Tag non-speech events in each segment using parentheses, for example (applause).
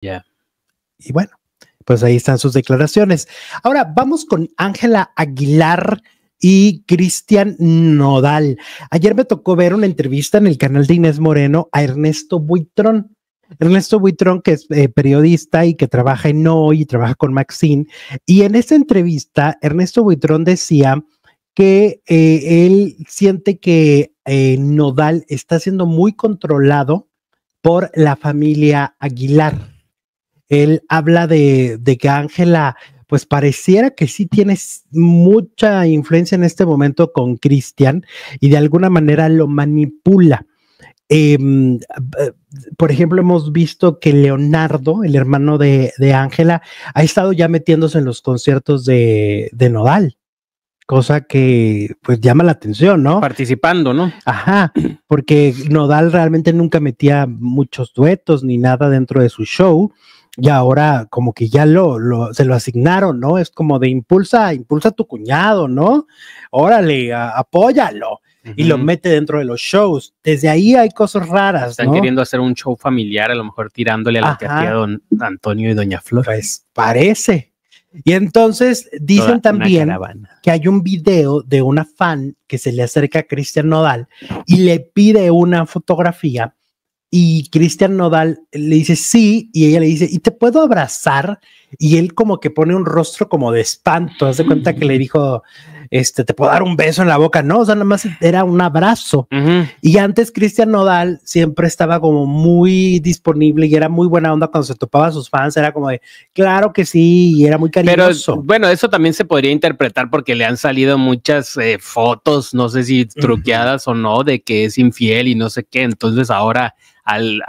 Ya Y bueno, pues ahí están sus declaraciones. Ahora vamos con Ángela Aguilar y Cristian Nodal. Ayer me tocó ver una entrevista en el canal de Inés Moreno a Ernesto Buitrón. Ernesto Buitrón, que es eh, periodista y que trabaja en Hoy y trabaja con Maxine. Y en esa entrevista, Ernesto Buitrón decía que eh, él siente que eh, Nodal está siendo muy controlado por la familia Aguilar. Él habla de, que Ángela, pues pareciera que sí tienes mucha influencia en este momento con Cristian y de alguna manera lo manipula. Em, eh, por ejemplo, hemos visto que Leonardo, el hermano de Ángela, ha estado ya metiéndose en los conciertos de, de, Nodal, cosa que pues llama la atención, ¿no? Participando, ¿no? Ajá, porque Nodal realmente nunca metía muchos duetos ni nada dentro de su show y ahora como que ya lo, se lo asignaron, ¿no? Es como de impulsa, impulsa a tu cuñado, ¿no? Órale, apóyalo. Y lo mete dentro de los shows. Desde ahí hay cosas raras. Están queriendo hacer un show familiar, a lo mejor tirándole a la que don Antonio y doña Flor. Pues parece. Y entonces dicen también que hay un video de una fan que se le acerca a Cristian Nodal y le pide una fotografía y Cristian Nodal le dice sí, y ella le dice, ¿y te puedo abrazar? y él como que pone un rostro como de espanto. hace cuenta que le dijo, este, te puedo dar un beso en la boca. No, o sea, nada más era un abrazo. Y antes Cristian Nodal siempre estaba como muy disponible y era muy buena onda cuando se topaba a sus fans. Era como de, claro que sí, y era muy cariñoso. Pero bueno, eso también se podría interpretar porque le han salido muchas eh, fotos, no sé si truqueadas o no, de que es infiel y no sé qué. Entonces ahora al,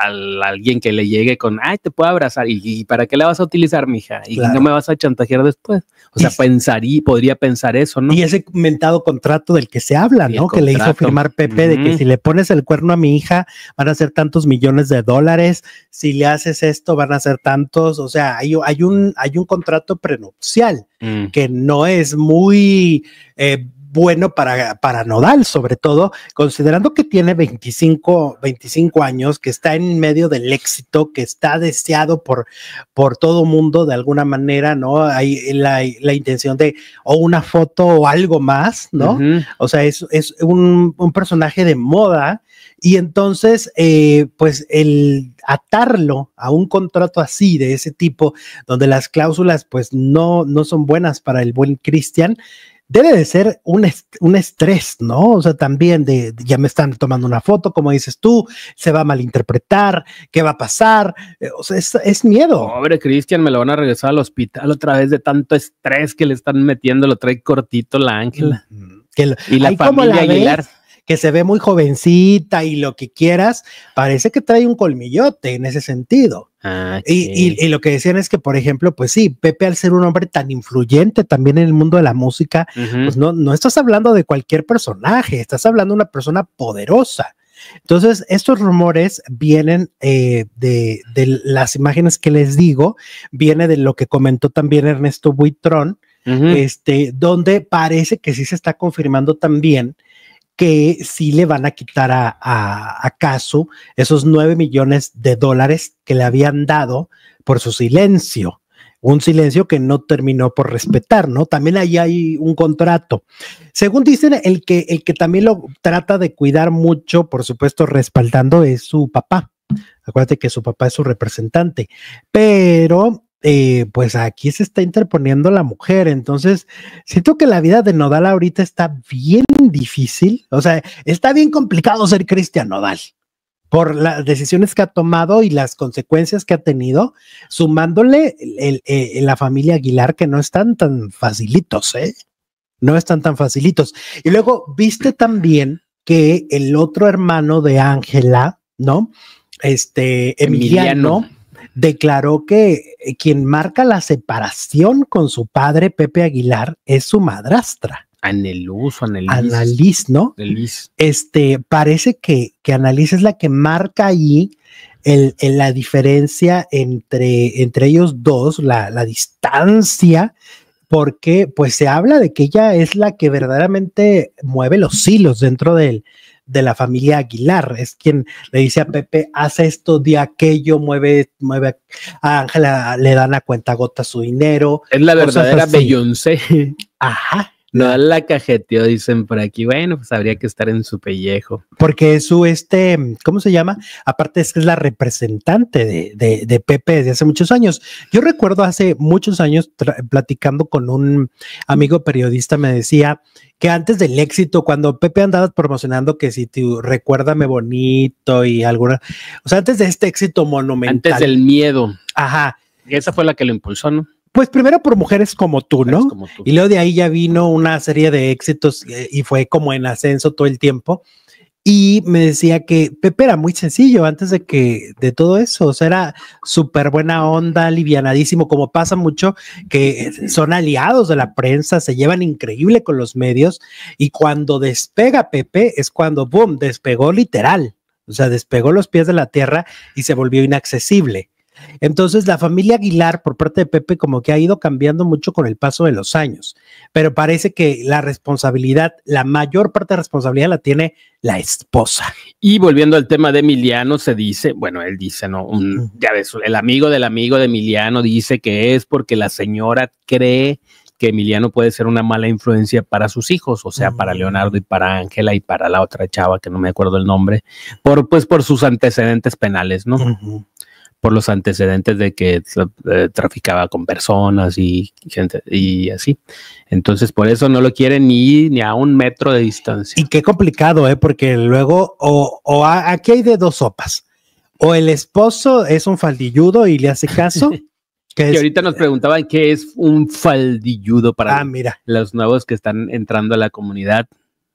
alguien que le llegue con, ay, te puedo abrazar. ¿Y, y para qué la vas a utilizar, mija? y no me vas a chantajear después. O sea, pensaría, podría pensar eso, ¿no? Y ese mentado contrato del que se habla, ¿no? Que le hizo firmar Pepe de que si le pones el cuerno a mi hija van a ser tantos millones de dólares, si le haces esto van a ser tantos, o sea, hay, un, hay un contrato prenupcial mm. que no es muy... Eh, bueno para, para Nodal, sobre todo, considerando que tiene 25, años, que está en medio del éxito, que está deseado por, por todo mundo de alguna manera, ¿no? Hay la, intención de o una foto o algo más, ¿no? O sea, es, es un, personaje de moda y entonces, eh, pues el atarlo a un contrato así, de ese tipo, donde las cláusulas pues no, no son buenas para el buen Cristian, debe de ser un, un estrés, ¿no? O sea, también de, ya me están tomando una foto, como dices tú, se va a malinterpretar, ¿qué va a pasar? Eh, o sea, es, miedo. Pobre Cristian, me lo van a regresar al hospital otra vez de tanto estrés que le están metiendo, lo trae cortito la Ángela. y la familia Aguilar que se ve muy jovencita y lo que quieras, parece que trae un colmillote en ese sentido. Ah, y, lo que decían es que, por ejemplo, pues sí, Pepe al ser un hombre tan influyente también en el mundo de la música, pues no, no estás hablando de cualquier personaje, estás hablando de una persona poderosa. Entonces, estos rumores vienen eh, de, las imágenes que les digo, viene de lo que comentó también Ernesto Buitrón, este, donde parece que sí se está confirmando también que sí le van a quitar a, a, esos nueve millones de dólares que le habían dado por su silencio. Un silencio que no terminó por respetar, ¿no? También ahí hay un contrato. Según dicen, el que, el que también lo trata de cuidar mucho, por supuesto, respaldando es su papá. Acuérdate que su papá es su representante, pero eh, pues aquí se está interponiendo la mujer. Entonces, siento que la vida de Nodal ahorita está bien difícil. O sea, está bien complicado ser Cristian Nodal por las decisiones que ha tomado y las consecuencias que ha tenido, sumándole eh, la familia Aguilar, que no están tan facilitos, ¿eh? No están tan facilitos. Y luego, viste también que el otro hermano de Ángela, ¿no? Este, Emiliano declaró que eh, quien marca la separación con su padre, Pepe Aguilar, es su madrastra. Aneluz, Aneliz. Analiz, ¿no? Aneliz. Este, parece que, que Analiz es la que marca allí la diferencia entre, entre ellos dos, la, la distancia, porque pues se habla de que ella es la que verdaderamente mueve los hilos dentro del, de la familia Aguilar, es quien le dice a Pepe, haz esto, di aquello, mueve, mueve a Ángela, le dan a cuenta gota su dinero. Es la verdadera Beyoncé. Ajá, no la cajeteó, dicen por aquí. Bueno, pues habría que estar en su pellejo. Porque su, este, ¿cómo se llama? Aparte es la representante de, de, Pepe desde hace muchos años. Yo recuerdo hace muchos años platicando con un amigo periodista, me decía que antes del éxito, cuando Pepe andaba promocionando que si te recuérdame bonito y alguna, o sea, antes de este éxito monumental. Antes del miedo. Ajá. esa fue la que lo impulsó, ¿no? Pues primero por mujeres como tú, ¿no? Y luego de ahí ya vino una serie de éxitos eh, y fue como en ascenso todo el tiempo. Y me decía que Pepe era muy sencillo antes de que de todo eso, o sea, era súper buena onda, livianadísimo, como pasa mucho, que son aliados de la prensa, se llevan increíble con los medios y cuando despega Pepe es cuando, boom, despegó literal, o sea, despegó los pies de la tierra y se volvió inaccesible. Entonces, la familia Aguilar, por parte de Pepe, como que ha ido cambiando mucho con el paso de los años, pero parece que la responsabilidad, la mayor parte de responsabilidad la tiene la esposa. Y volviendo al tema de Emiliano, se dice, bueno, él dice, no, Un, ya ves, el amigo del amigo de Emiliano dice que es porque la señora cree que Emiliano puede ser una mala influencia para sus hijos, o sea, para Leonardo y para Ángela y para la otra chava que no me acuerdo el nombre, por pues por sus antecedentes penales, ¿no? por los antecedentes de que eh, traficaba con personas y gente y así. Entonces, por eso no lo quieren ni, ni a un metro de distancia. Y qué complicado, ¿eh? porque luego, o, o aquí hay de dos sopas. O el esposo es un faldilludo y le hace caso. (laughs) que, ahorita nos preguntaban qué es un faldilludo para ah, los nuevos que están entrando a la comunidad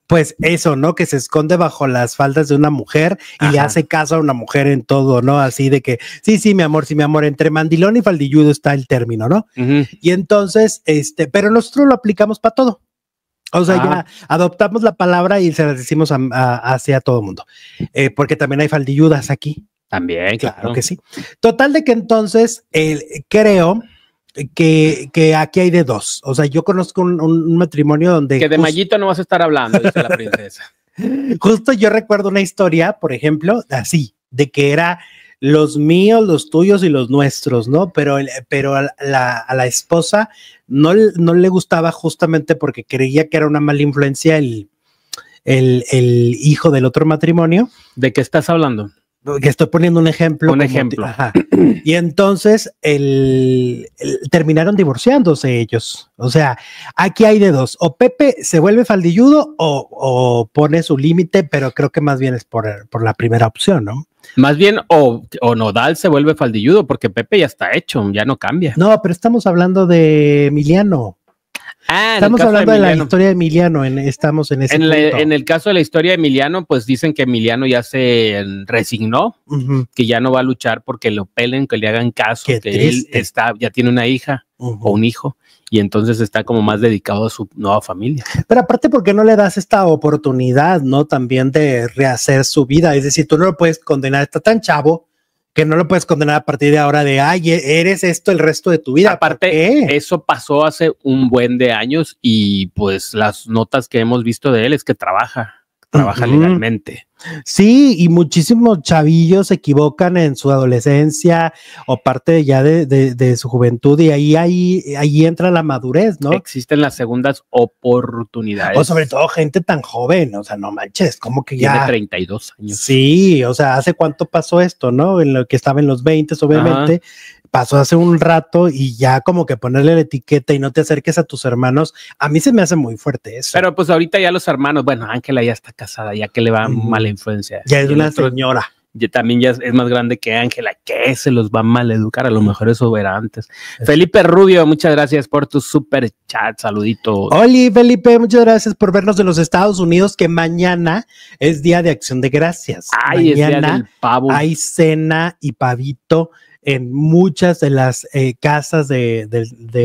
pues eso, ¿no? Que se esconde bajo las faldas de una mujer y le hace caso a una mujer en todo, ¿no? Así de que, sí, sí, mi amor, sí, mi amor, entre mandilón y faldilludo está el término, ¿no? Y entonces, este, pero nosotros lo aplicamos para todo. O sea, ya ah. adoptamos la palabra y se la decimos a, a, todo el mundo, eh, porque también hay faldilludas aquí. También, claro. que sí. Total de que entonces, creo que, aquí hay de dos. O sea, yo conozco un, matrimonio donde... Que de Mallito no vas a estar hablando, dice la princesa. (laughs) Justo yo recuerdo una historia, por ejemplo, así, de que era los míos, los tuyos y los nuestros, ¿no? Pero, pero a, la, a la esposa no, no, le gustaba justamente porque creía que era una mala influencia el, el, el hijo del otro matrimonio. ¿De qué estás hablando? que estoy poniendo un ejemplo. Un ejemplo. (clears throat) Y entonces el, terminaron divorciándose ellos. O sea, aquí hay de dos. O Pepe se vuelve faldilludo o, o pone su límite, pero creo que más bien es por, la primera opción, ¿no? Más bien, o, o, Nodal se vuelve faldilludo porque Pepe ya está hecho, ya no cambia. No, pero estamos hablando de Emiliano. Ah, estamos hablando de, la historia de Emiliano, estamos en ese en, en, el caso de la historia de Emiliano, pues dicen que Emiliano ya se resignó, que ya no va a luchar porque lo pelen, que le hagan caso, que él está, ya tiene una hija o un hijo, y entonces está como más dedicado a su nueva familia. Pero aparte, ¿por qué no le das esta oportunidad, no? También de rehacer su vida, es decir, tú no lo puedes condenar, está tan chavo, que no lo puedes condenar a partir de ahora de, ay, e, eres esto el resto de tu vida. Aparte, eso pasó hace un buen de años y pues las notas que hemos visto de él es que trabaja trabaja legalmente. Sí, y muchísimos chavillos se equivocan en su adolescencia o parte ya de, de, su juventud y ahí, ahí, ahí, entra la madurez, ¿no? Existen las segundas oportunidades. O sobre todo gente tan joven, o sea, no manches, como que ya... Tiene 32 años. Sí, o sea, ¿hace cuánto pasó esto, no? En lo que estaba en los 20, obviamente, pasó hace un rato y ya como que ponerle la etiqueta y no te acerques a tus hermanos, a mí se me hace muy fuerte eso. Pero pues ahorita ya los hermanos, bueno, Ángela ya está casada, ya que le va mala influencia. Ya es una señora. Ya también ya es, más grande que Ángela, que se los va a educar a lo mejor eso verá antes. Felipe Rubio, muchas gracias por tu super chat, saludito. Oli, Felipe, muchas gracias por vernos en los Estados Unidos, que mañana es Día de Acción de Gracias. Ay, es día del pavo. Hay cena y pavito en muchas de las eh, casas de,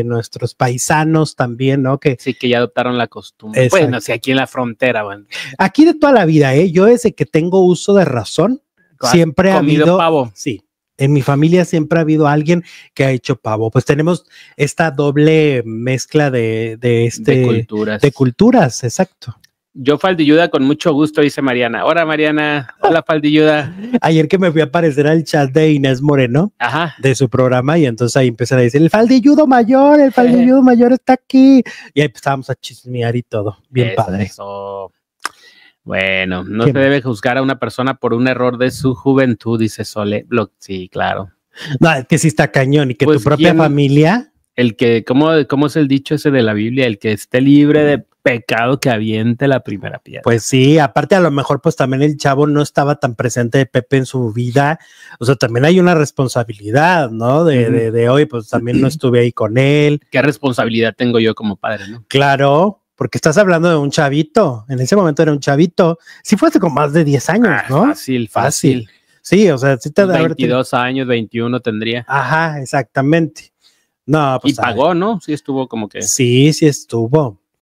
nuestros paisanos también, ¿no? Que, sí, que ya adoptaron la costumbre. Bueno, sí, aquí en la frontera, bueno. Aquí de toda la vida, ¿eh? Yo ese que tengo uso de razón, siempre ha habido... pavo. Sí, en mi familia siempre ha habido alguien que ha hecho pavo. Pues tenemos esta doble mezcla de, de este... culturas. De culturas, exacto. Yo faldilluda con mucho gusto, dice Mariana. Hola Mariana, hola (laughs) faldilluda. Ayer que me fui a aparecer al chat de Inés Moreno, de su programa, y entonces ahí empezaron a decir, el faldilludo mayor, el faldilludo mayor está aquí. Y ahí empezamos a chismear y todo, bien padre. Bueno, no se debe juzgar a una persona por un error de su juventud, dice Sole. Sí, claro. No, que sí está cañón y que tu pues propia familia el que, ¿cómo, ¿cómo, es el dicho ese de la Biblia? El que esté libre de pecado que aviente la primera piedra. Pues sí, aparte a lo mejor pues también el chavo no estaba tan presente de Pepe en su vida, o sea, también hay una responsabilidad, ¿no? De, de, hoy, pues también no (clears throat) estuve ahí con él. ¿Qué responsabilidad tengo yo como padre, no? Claro. Porque estás hablando de un chavito. En ese momento era un chavito. si fuese con más de 10 años, ah, ¿no? Fácil, fácil, Sí, o sea, sí te da. 22 años, 21 tendría. Ajá, exactamente. No, pues. Y pagó, ¿no? Sí estuvo como que. Sí, sí estuvo.